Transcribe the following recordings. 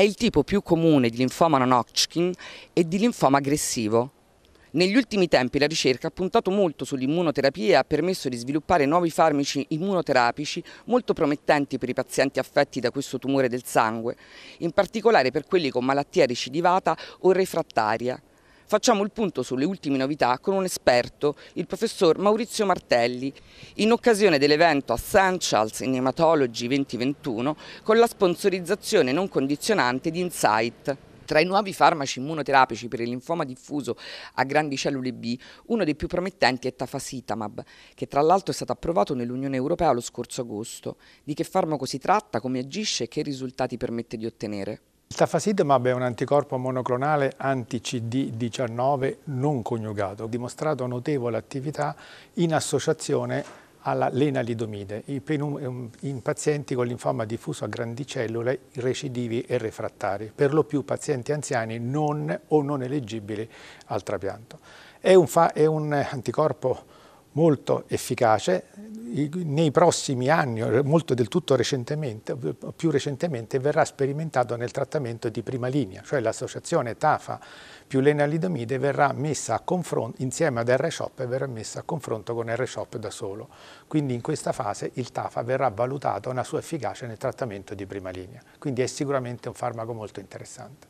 è il tipo più comune di linfoma non Hodgkin e di linfoma aggressivo. Negli ultimi tempi la ricerca ha puntato molto sull'immunoterapia e ha permesso di sviluppare nuovi farmaci immunoterapici molto promettenti per i pazienti affetti da questo tumore del sangue, in particolare per quelli con malattia recidivata o refrattaria. Facciamo il punto sulle ultime novità con un esperto, il professor Maurizio Martelli, in occasione dell'evento Essentials Cinematology 2021 con la sponsorizzazione non condizionante di Insight. Tra i nuovi farmaci immunoterapici per il linfoma diffuso a grandi cellule B, uno dei più promettenti è Tafasitamab, che tra l'altro è stato approvato nell'Unione Europea lo scorso agosto. Di che farmaco si tratta, come agisce e che risultati permette di ottenere? Il tafasitamab è un anticorpo monoclonale anti-CD19 non coniugato, dimostrato notevole attività in associazione alla lenalidomide ehm, in pazienti con linfoma diffuso a grandi cellule recidivi e refrattari, per lo più pazienti anziani non o non eleggibili al trapianto. È un, fa, è un anticorpo molto efficace. Nei prossimi anni, molto del tutto recentemente, più recentemente, verrà sperimentato nel trattamento di prima linea, cioè l'associazione TAFA più lenalidomide verrà messa a confronto, insieme ad R-Shop, verrà messa a confronto con R-Shop da solo. Quindi in questa fase il TAFA verrà valutato una sua efficacia nel trattamento di prima linea. Quindi è sicuramente un farmaco molto interessante.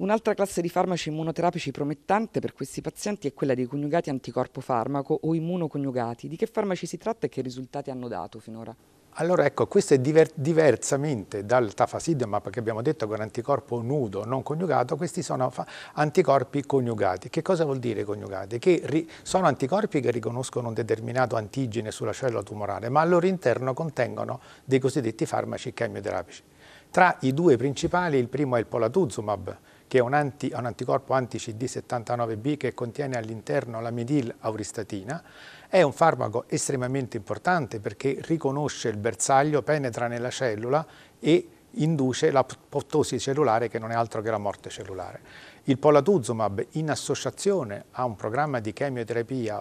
Un'altra classe di farmaci immunoterapici promettente per questi pazienti è quella dei coniugati anticorpo farmaco o immunoconiugati. Di che farmaci si tratta e che risultati hanno dato finora? Allora ecco, questo è diver diversamente dal tafasidomab che abbiamo detto che è un anticorpo nudo non coniugato, questi sono anticorpi coniugati. Che cosa vuol dire coniugati? Che sono anticorpi che riconoscono un determinato antigene sulla cellula tumorale, ma al loro interno contengono dei cosiddetti farmaci chemioterapici. Tra i due principali, il primo è il polatuzumab, che è un, anti, un anticorpo anti-CD79B che contiene all'interno la auristatina. È un farmaco estremamente importante perché riconosce il bersaglio, penetra nella cellula e induce l'apoptosi cellulare che non è altro che la morte cellulare. Il polatuzumab in associazione a un programma di chemioterapia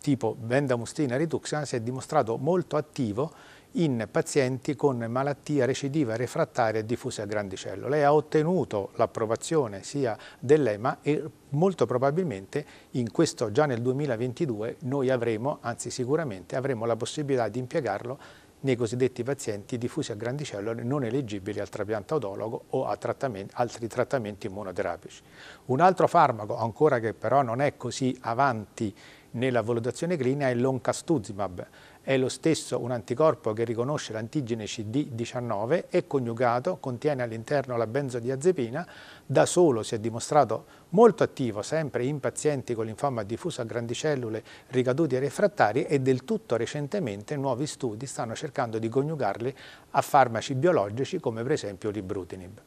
tipo bendamustine riduxan si è dimostrato molto attivo in pazienti con malattia recidiva refrattaria diffusa a grandicello. Lei ha ottenuto l'approvazione sia dell'EMA e molto probabilmente in questo già nel 2022 noi avremo, anzi sicuramente avremo la possibilità di impiegarlo nei cosiddetti pazienti diffusi a grandicello non eleggibili al trapianto autologo o a trattamenti, altri trattamenti immunoterapici. Un altro farmaco, ancora che però non è così avanti nella valutazione clinica è l'oncastuzumab, è lo stesso un anticorpo che riconosce l'antigene CD19 e coniugato contiene all'interno la benzodiazepina, da solo si è dimostrato molto attivo sempre in pazienti con linfoma diffuso a grandi cellule ricaduti e refrattari e del tutto recentemente nuovi studi stanno cercando di coniugarli a farmaci biologici come per esempio l'ibrutinib.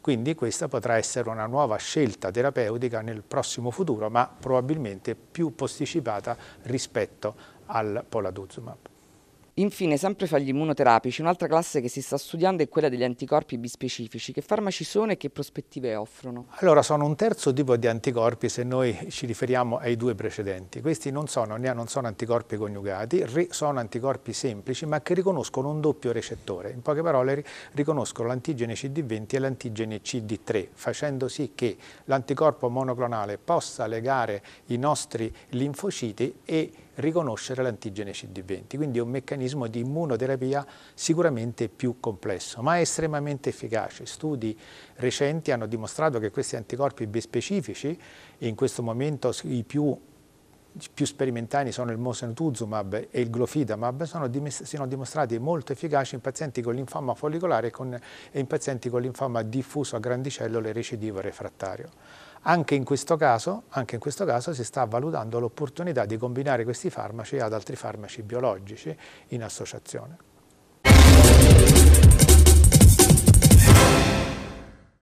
Quindi questa potrà essere una nuova scelta terapeutica nel prossimo futuro, ma probabilmente più posticipata rispetto al poladuzumab. Infine, sempre fra gli immunoterapici, un'altra classe che si sta studiando è quella degli anticorpi bispecifici. Che farmaci sono e che prospettive offrono? Allora, sono un terzo tipo di anticorpi se noi ci riferiamo ai due precedenti. Questi non sono, non sono anticorpi coniugati, sono anticorpi semplici ma che riconoscono un doppio recettore. In poche parole, riconoscono l'antigene CD20 e l'antigene CD3, facendo sì che l'anticorpo monoclonale possa legare i nostri linfociti e riconoscere l'antigene CD20, quindi è un meccanismo di immunoterapia sicuramente più complesso, ma estremamente efficace. Studi recenti hanno dimostrato che questi anticorpi bispecifici, in questo momento i più più sperimentali sono il mosenotuzumab e il glofidamab, sono, sono, dimostrati molto efficaci in pazienti con linfoma follicolare e, con, e in pazienti con linfoma diffuso a grandi cellule recidivo refrattario. Anche in, caso, anche in, questo caso, si sta valutando l'opportunità di combinare questi farmaci ad altri farmaci biologici in associazione.